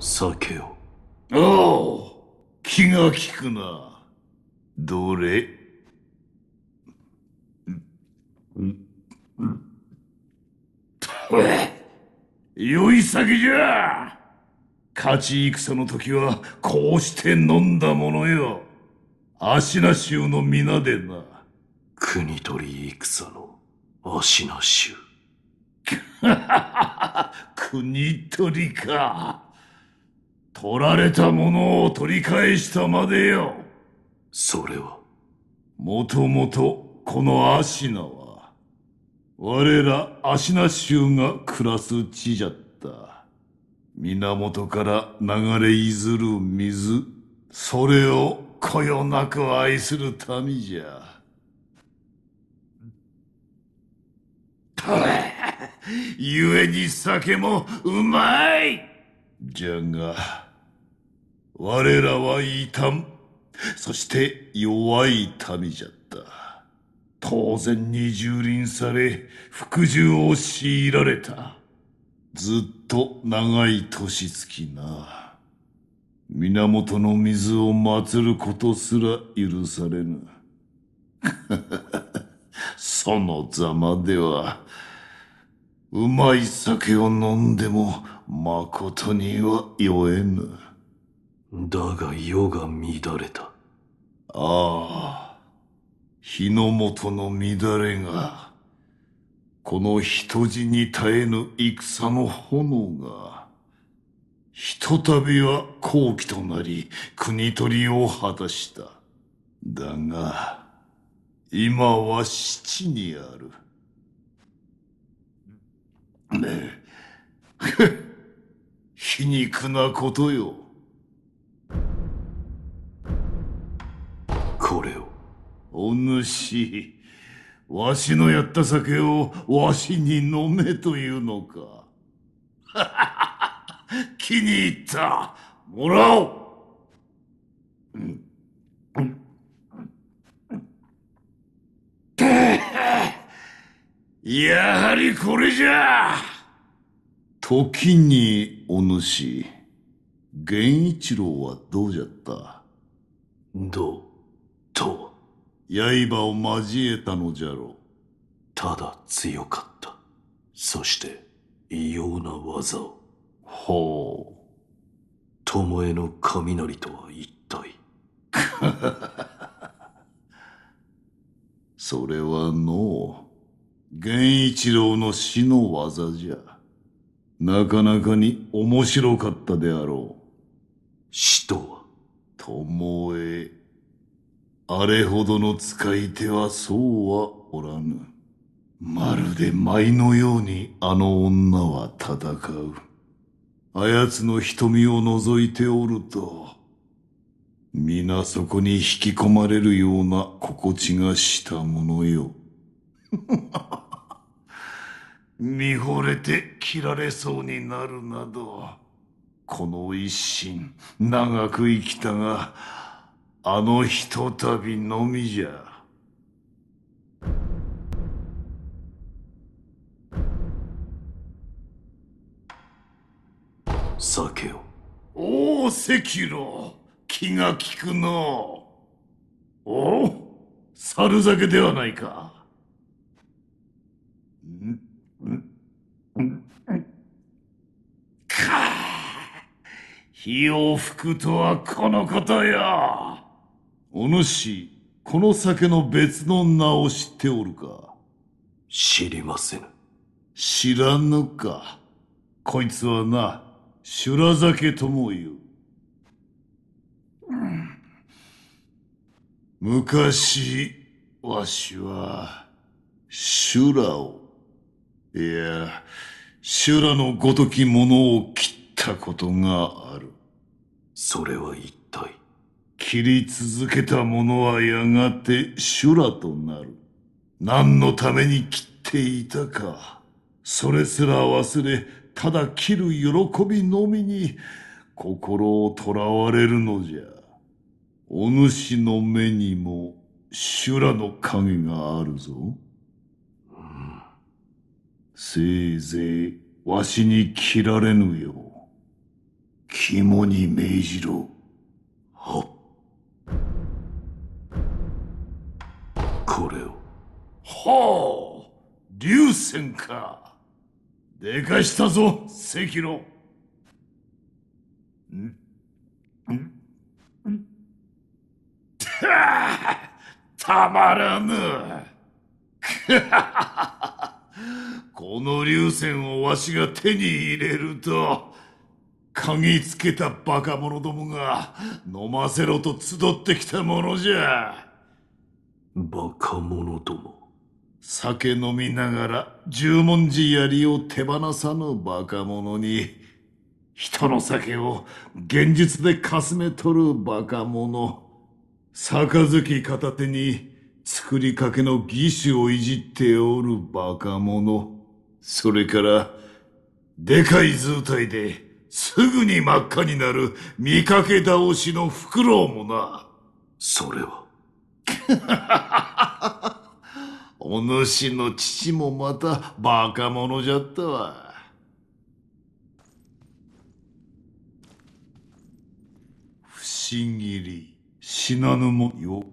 酒を。おう、気が利くな。どれ良い酒じゃ勝ち戦の時はこうして飲んだものよ。足な衆の皆でな。国取り戦の足な衆。国取りか。取られたものを取り返したまでよ。それは。もともと、このアシナは、我らアシナ州が暮らす地じゃった。源から流れいずる水、それをこよなく愛する民じゃ。ゆえに酒もうまいじゃが、我らは異端、そして弱い民じゃった。当然に蹂躙され、服従を強いられた。ずっと長い年月な。源の水を祀ることすら許されぬ。そのざまでは、うまい酒を飲んでも、誠には酔えぬ。だが世が乱れた。ああ、日の元の乱れが、この人死に絶えぬ戦の炎が、ひとたびは好機となり、国取りを果たした。だが、今は七にある。ねえ、へっ、皮肉なことよ。お主、わしのやった酒をわしに飲めというのか。気に入った。もらおう。やはりこれじゃ時にお主、源一郎はどうじゃったどう刃を交えたのじゃろう。ただ強かった。そして、異様な技を。ほう。巴の雷とは一体。それはのう、源一郎の死の技じゃ。なかなかに面白かったであろう。死とは巴あれほどの使い手はそうはおらぬ。まるで舞のようにあの女は戦う。あやつの瞳を覗いておると、皆そこに引き込まれるような心地がしたものよ。見惚れて切られそうになるなど、この一心、長く生きたが、あのひとたびのみじゃ。酒を。おお、赤炉。気が利くな。おお猿酒ではないか。んんか火を吹くとはこのことよ。お主、この酒の別の名を知っておるか知りませぬ。知らぬか。こいつはな、修羅酒とも言う。うん、昔、わしは、修羅を、いや、修羅のごときものを切ったことがある。それは一体。切り続けた者はやがて修羅となる。何のために切っていたか。それすら忘れ、ただ切る喜びのみに心をとらわれるのじゃ。お主の目にも修羅の影があるぞ。せいぜいわしに切られぬよう、肝に銘じろ。はっ。はあ、流線か。でかしたぞ、関野。んんんた たまらぬ。この流線をわしが手に入れると、嗅ぎつけた馬鹿者どもが飲ませろと集ってきたものじゃ。馬鹿者ども。酒飲みながら十文字槍を手放さぬ馬鹿者に、人の酒を現実でかすめ取る馬鹿者、杯片手に作りかけの義手をいじっておる馬鹿者、それから、でかい図体ですぐに真っ赤になる見かけ倒しのフクロウもな、それは。お主の父もまたバカ者じゃったわ。不思議り死なぬもよ。